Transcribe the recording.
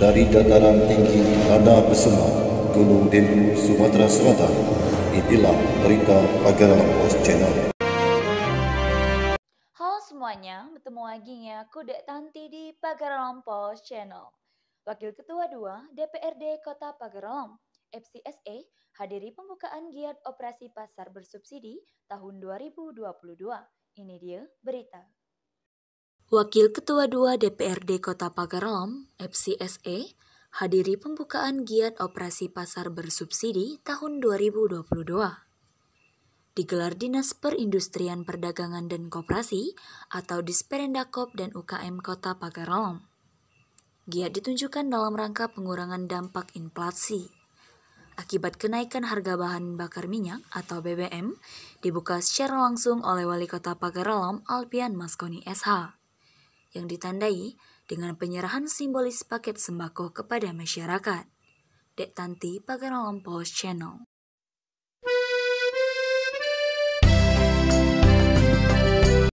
dari dataran tinggi Tanah Besema, Gunung Dendu, Sumatera Selatan. Itulah berita pagar Post Channel. Halo semuanya, bertemu lagi ya Kuda Tanti di pagar Channel. Wakil Ketua 2 DPRD Kota Pagarawan, FCSA, hadiri pembukaan giat operasi pasar bersubsidi tahun 2022. Ini dia berita Wakil Ketua 2 DPRD Kota Pagarlom, FCSE, hadiri pembukaan giat operasi pasar bersubsidi tahun 2022. Digelar Dinas Perindustrian Perdagangan dan Koperasi atau Disperendakop dan UKM Kota Pagarlom. Giat ditunjukkan dalam rangka pengurangan dampak inflasi akibat kenaikan harga bahan bakar minyak atau BBM dibuka secara langsung oleh Wali Kota Pagarolom Alpian Maskoni SH yang ditandai dengan penyerahan simbolis paket sembako kepada masyarakat. Dek Tanti Pagarolong Post Channel